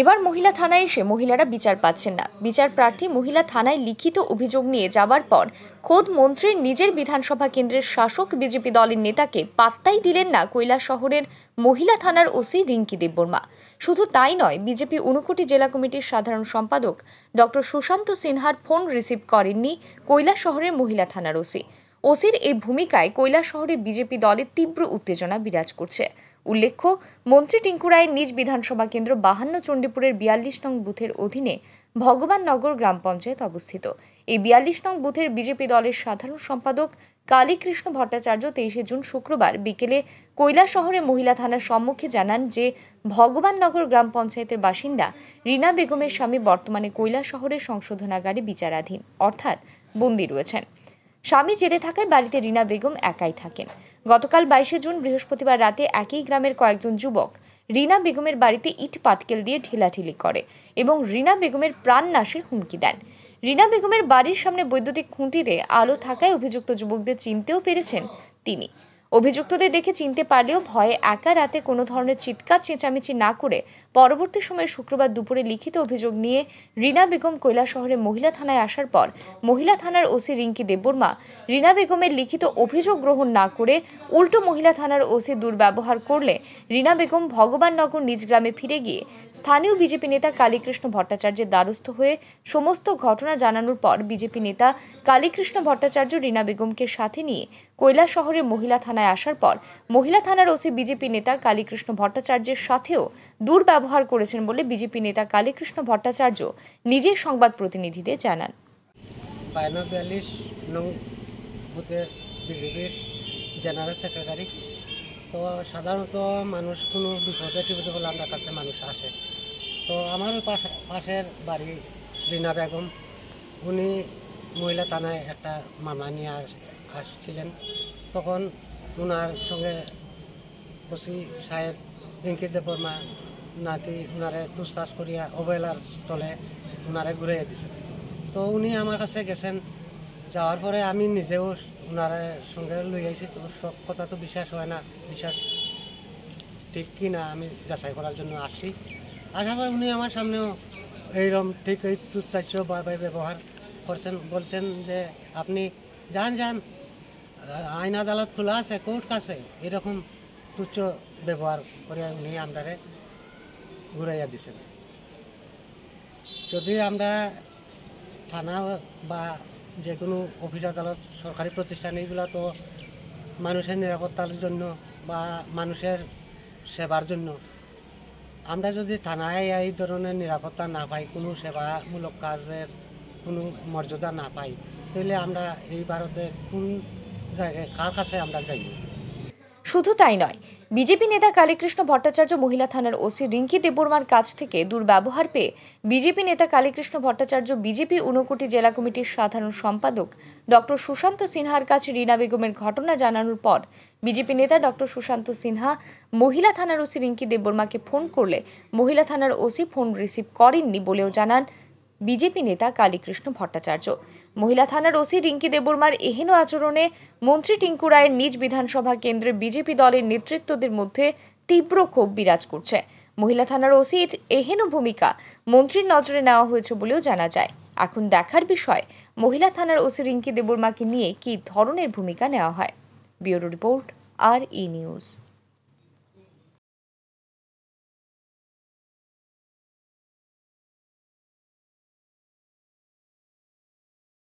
এবার মহিলা থানায় এসে মহিলারা বিচার পাচ্ছেন না বিচার প্রার্থী মহিলা থানায় লিখিত অভিযোগ নিয়ে যাবার পর খোদ মন্ত্রীর নিজের বিধানসভা কেন্দ্রের শাসক বিজেপি দলের নেতাকে পাত্তাই দিলেন না কৈলা শহরের মহিলা থানার ওসি রিঙ্কি দেববর্মা শুধু তাই নয় বিজেপি উনকোটি জেলা কমিটির সাধারণ সম্পাদক ডক্টর সুশান্ত সিনহার ফোন রিসিভ করেননি কৈলা শহরের মহিলা থানার ওসি ওসির এই ভূমিকায় কৈলা শহরে বিজেপি দলের তীব্র উত্তেজনা বিরাজ করছে উল্লেখ্য মন্ত্রী টিঙ্কু নিজ বিধানসভা কেন্দ্র বাহান্ন চণ্ডীপুরের বিয়াল্লিশ নং বুথের অধীনে ভগবাননগর গ্রাম পঞ্চায়েত অবস্থিত এই বিয়াল্লিশ নং বুথের বিজেপি দলের সাধারণ সম্পাদক কালীকৃষ্ণ ভট্টাচার্য তেইশে জুন শুক্রবার বিকেলে কৈলা শহরে মহিলা থানার সম্মুখে জানান যে ভগবাননগর গ্রাম পঞ্চায়েতের বাসিন্দা রিনা বেগমের স্বামী বর্তমানে শহরের সংশোধনাগারে বিচারাধীন অর্থাৎ বন্দী রয়েছেন স্বামী জেলে থাকায় বাড়িতে রিনা বেগম একাই থাকেন গতকাল বাইশে জুন বৃহস্পতিবার রাতে একই গ্রামের কয়েকজন যুবক রিনা বেগমের বাড়িতে ইট পাটকেল দিয়ে ঠেলাঠেলি করে এবং রিনা বেগমের প্রাণ নাশের হুমকি দেন রিনা বেগমের বাড়ির সামনে বৈদ্যুতিক খুঁটিতে আলো থাকায় অভিযুক্ত যুবকদের চিনতেও পেরেছেন তিনি অভিযুক্তদের দেখে চিনতে পারলেও ভয়ে একা রাতে কোনো ধরনের চিৎকার চেঁচামেচি না করে পরবর্তী সময়ে শুক্রবার দুপুরে লিখিত অভিযোগ নিয়ে রিনা বেগম শহরে মহিলা থানায় আসার পর মহিলা থানার ওসি রিঙ্কি দেববর্মা রিনা বেগমের লিখিত অভিযোগ গ্রহণ না করে উল্টো মহিলা থানার ওসি দুর্ব্যবহার করলে রিনা বেগম ভগবাননগর নিজ গ্রামে ফিরে গিয়ে স্থানীয় বিজেপি নেতা কালীকৃষ্ণ ভট্টাচার্যের দ্বারস্থ হয়ে সমস্ত ঘটনা জানানোর পর বিজেপি নেতা কালীকৃষ্ণ ভট্টাচার্য রিনা বেগমকে সাথে নিয়ে কৈলা শহরের মহিলা থানায় আসার পর মহিলা থানার ওসি বিজেপি নেতা কালীকৃষ্ণ ভট্টাচার্যের সাথেও দুর্ব্যবহার করেছেন বলে বিজেপি নেতা কালীকৃষ্ণ ভট্টাচার্য নিজের সংবাদ প্রতিনিধিদের জানান বিজেপির জেনারেল তো সাধারণত মানুষ কোনো বিপদে টিপদে হলে আমরা কাছে মানুষ আসে তো আমার পাশের বাড়ি রিনা বেগম উনি মহিলা থানায় একটা মামলা নিয়ে আসছিলেন তখন ওনার সঙ্গে ওসি সাহেব রিঙ্কি দেবর্মা নাকি ওনারে পুছতাছ করিয়া অবহেলার স্থলে ওনারে ঘুরে দিছে তো উনি আমার কাছে গেছেন যাওয়ার পরে আমি নিজেও ওনারে সঙ্গে লই আইছি তো সব কথা তো বিশ্বাস হয় না বিশ্বাস ঠিক কি না আমি যাচাই করার জন্য আসি আসার পর উনি আমার সামনেও এইরকম ঠিক এই তুচ্ছ ব্যবহার করছেন বলছেন যে আপনি যান যান আইন আদালত খোলা আছে কোর্ট কাছে এরকম তুচ্ছ ব্যবহার করে নিয়ে আমরা ঘুরাইয়া দিছে যদি আমরা থানা বা যে কোনো অফিস আদালত সরকারি প্রতিষ্ঠান এইগুলো তো মানুষের নিরাপত্তার জন্য বা মানুষের সেবার জন্য আমরা যদি থানায় এই ধরনের নিরাপত্তা না পাই কোনো সেবামূলক কাজের কোনো মর্যাদা না পাই তাহলে আমরা এই ভারতে কোন কার কাছে আমরা যাই শুধু তাই নয় বিজেপি নেতা কালীকৃষ্ণ ভট্টাচার্য মহিলা থানার ওসি রিঙ্কি দেববর্মার কাছ থেকে দুর্ব্যবহার পেয়ে বিজেপি নেতা কালীকৃষ্ণ ভট্টাচার্য বিজেপি উনকোটি জেলা কমিটির সাধারণ সম্পাদক ডক্টর সুশান্ত সিনহার কাছে রীনা বেগমের ঘটনা জানানোর পর বিজেপি নেতা ডক্টর সুশান্ত সিনহা মহিলা থানার ওসি রিঙ্কি দেববর্মাকে ফোন করলে মহিলা থানার ওসি ফোন রিসিভ করেননি বলেও জানান বিজেপি নেতা কালীকৃষ্ণ ভট্টাচার্য মহিলা থানার ওসি রিঙ্কি দেবর্মার এহেন আচরণে মন্ত্রী টিঙ্কু রায়ের নিজ বিধানসভা কেন্দ্রে বিজেপি দলের নেতৃত্বদের মধ্যে তীব্র ক্ষোভ বিরাজ করছে মহিলা থানার ওসি এহেন ভূমিকা মন্ত্রীর নজরে নেওয়া হয়েছে বলেও জানা যায় এখন দেখার বিষয় মহিলা থানার ওসি রিঙ্কি দেবর্মাকে নিয়ে কী ধরনের ভূমিকা নেওয়া হয় ব্যুরো রিপোর্ট আর ই নিউজ